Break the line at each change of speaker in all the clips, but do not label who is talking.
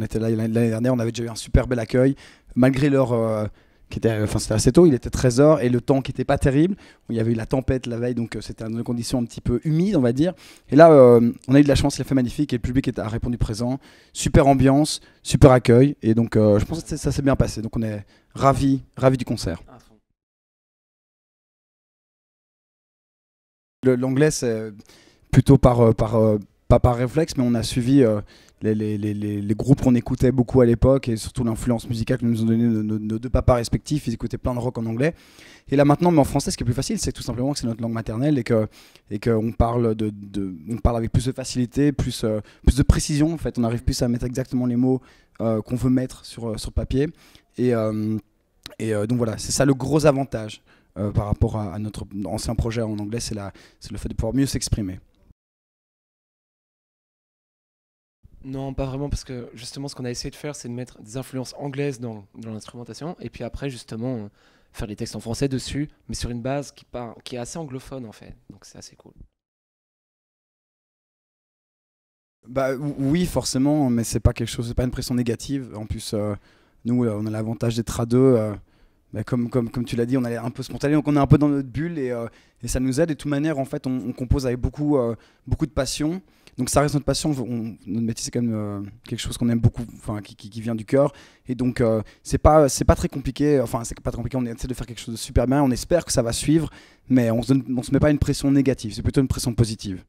on était là l'année dernière, on avait déjà eu un super bel accueil, malgré l'heure euh, qui était, enfin c'était assez tôt, il était 13h et le temps qui n'était pas terrible, il y avait eu la tempête la veille, donc euh, c'était dans des conditions un petit peu humides, on va dire. Et là, euh, on a eu de la chance, il a fait magnifique et le public a répondu présent. Super ambiance, super accueil, et donc je pense que ça s'est bien passé. Donc on est ravis, ravis du concert. L'anglais, c'est plutôt par, par pas par réflexe, mais on a suivi euh, les, groupes qu'on écoutait beaucoup à l'époque et surtout l'influence musicale que nous ont donné nos, nos, deux papas respectifs. Ils écoutaient plein de rock en anglais. Et là maintenant, mais en français, ce qui est plus facile, c'est tout simplement que c'est notre langue maternelle et que et qu'on parle de, parle avec plus de facilité, plus euh, plus de précision. En fait, on arrive plus à mettre exactement les mots euh, qu'on veut mettre sur sur papier. Et et donc voilà, c'est ça le gros avantage par rapport à, à notre ancien projet en anglais, c'est le fait de pouvoir mieux s'exprimer.
Non, pas vraiment, parce que justement, ce qu'on a essayé de faire, c'est de mettre des influences anglaises dans, l'instrumentation, et puis après, justement, euh, faire des textes en français dessus, mais sur une base qui, est assez anglophone, en fait. Donc c'est assez cool.
Bah oui, forcément, mais c'est pas quelque chose, c'est pas une pression négative. En plus, euh, nous, euh, on a l'avantage d'être à deux. Bah, comme, comme, tu l'as dit, on est un peu spontané, donc on est un peu dans notre bulle et, euh, ça nous aide. Et de toute manière, en fait, on, compose avec beaucoup, euh, beaucoup de passion. Donc ça reste notre passion. On, notre métier, c'est quand même euh, quelque chose qu'on aime beaucoup, qui, vient du cœur. Et donc, c'est pas, pas très compliqué. Enfin, c'est pas très compliqué. On essaie de faire quelque chose de super bien. On espère que ça va suivre, mais on se, se met pas une pression négative. C'est plutôt une pression positive.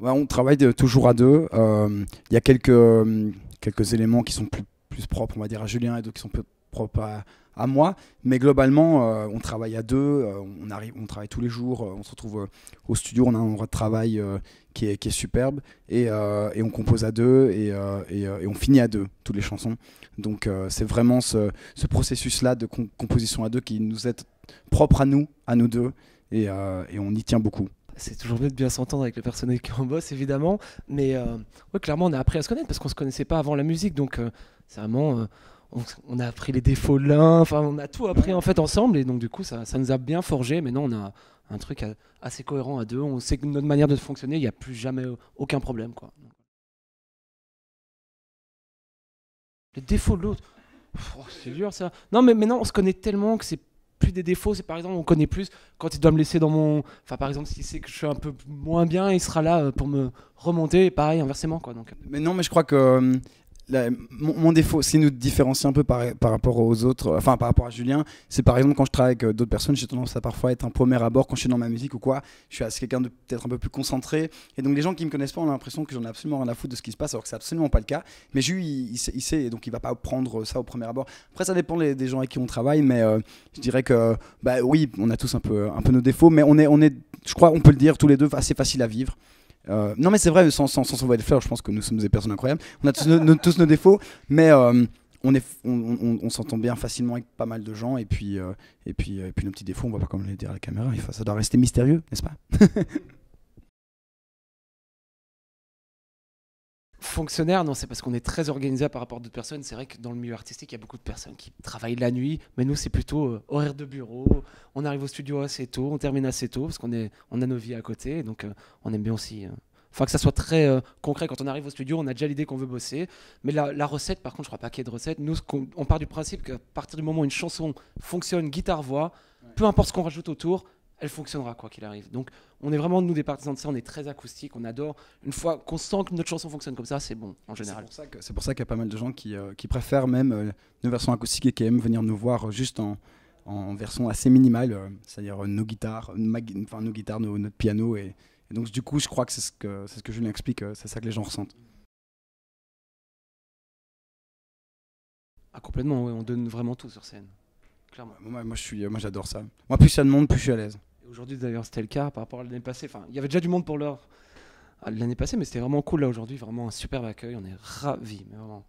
on travaille toujours à deux. Il y a quelques, quelques éléments qui sont plus plus propres, on va dire, à Julien et d'autres qui sont plus propres à, moi. Mais globalement, euh, on travaille à deux, euh, on, arrive, on travaille tous les jours, euh, on se retrouve au studio, on a un endroit de travail qui est, qui, est, superbe, et, on compose à deux, et, on finit à deux toutes les chansons. Donc c'est vraiment ce, processus-là de composition à deux qui nous est propre à nous, à nous deux, et on y tient beaucoup c'est toujours mieux de bien s'entendre avec le
personnel qui en bosse, évidemment. Mais euh, clairement, on a appris à se connaître parce qu'on ne se connaissait pas avant la musique. Donc, euh, c'est vraiment. Euh, on, a appris les défauts de l'un. Enfin, on a tout appris en fait ensemble. Et donc, du coup, ça, nous a bien forgé. Maintenant, on a un truc assez cohérent à deux. On sait que notre manière de fonctionner, il n'y a plus jamais aucun problème. Quoi. Les défauts de l'autre. Oh, c'est dur ça. Non, mais maintenant, on se connaît tellement que c'est plus des défauts, c'est par exemple, on connaît plus quand il doit me laisser dans mon. Enfin, par exemple, s'il sait que je suis un peu moins bien, il sera là euh, pour me remonter, et pareil, inversement. Quoi, donc.
Mais non, mais je crois que euh, mon, défaut, c'est qui nous différencier un peu par, rapport aux autres, euh, enfin par rapport à Julien, c'est par exemple quand je travaille avec euh, d'autres personnes, j'ai tendance à parfois être un premier abord quand je suis dans ma musique ou quoi. Je suis quelqu'un de peut-être un peu plus concentré. Et donc les gens qui me connaissent pas ont l'impression que j'en ai absolument rien à foutre de ce qui se passe, alors que c'est absolument pas le cas. Mais Jules, il, sait, et donc il va pas prendre ça au premier abord. Après, ça dépend des gens avec qui on travaille, mais euh, je dirais que, bah oui, on a tous un peu, un peu nos défauts, mais on est, on est, je crois, on peut le dire tous les deux, assez facile à vivre. Euh, non, mais c'est vrai, sans, s'envoyer des fleurs, je pense que nous sommes des personnes incroyables. On a tous, nos, défauts, mais euh, on, s'entend bien facilement avec pas mal de gens. Et puis, euh, et puis, puis nos petits défauts, on voit pas comme les dire à la caméra. Ça doit rester mystérieux, n'est-ce pas
fonctionnaire, non, c'est parce qu'on est très organisé par rapport à d'autres personnes. C'est vrai que dans le milieu artistique, il y a beaucoup de personnes qui travaillent la nuit, mais nous, c'est plutôt euh, horaire de bureau. On arrive au studio assez tôt, on termine assez tôt, parce qu'on est, on a nos vies à côté, donc euh, on aime bien aussi. Euh, faut que ça soit très concret. Quand on arrive au studio, on a déjà l'idée qu'on veut bosser. Mais la, recette, par contre, je crois pas qu'il y ait de recette. Nous, on, part du principe qu'à partir du moment où une chanson fonctionne, guitare-voix, peu importe ce qu'on rajoute autour, elle fonctionnera quoi qu'il arrive. Donc on est vraiment, nous, des partisans de ça, on est très acoustique, on adore. Une fois qu'on sent que notre chanson fonctionne comme ça, c'est bon en général. C'est pour
ça qu'il y a pas mal de gens qui, euh, préfèrent même euh, nos versions acoustiques et qui aiment venir nous voir euh, juste en, version assez minimale, c'est-à-dire nos guitares, enfin, nos guitares notre piano. Et, donc du coup, je crois que c'est ce que, ce que Julien explique, c'est ça que les gens ressentent.
Ah, complètement, on donne vraiment tout sur scène. Clairement. Moi, moi j'adore ça. Moi,
plus ça demande, plus je
suis à l'aise. Aujourd'hui, d'ailleurs, c'était le cas par rapport à l'année passée. Enfin, il y avait déjà du monde pour l'heure l'année passée, mais c'était vraiment cool là aujourd'hui. Vraiment un superbe accueil. On est ravis, mais vraiment.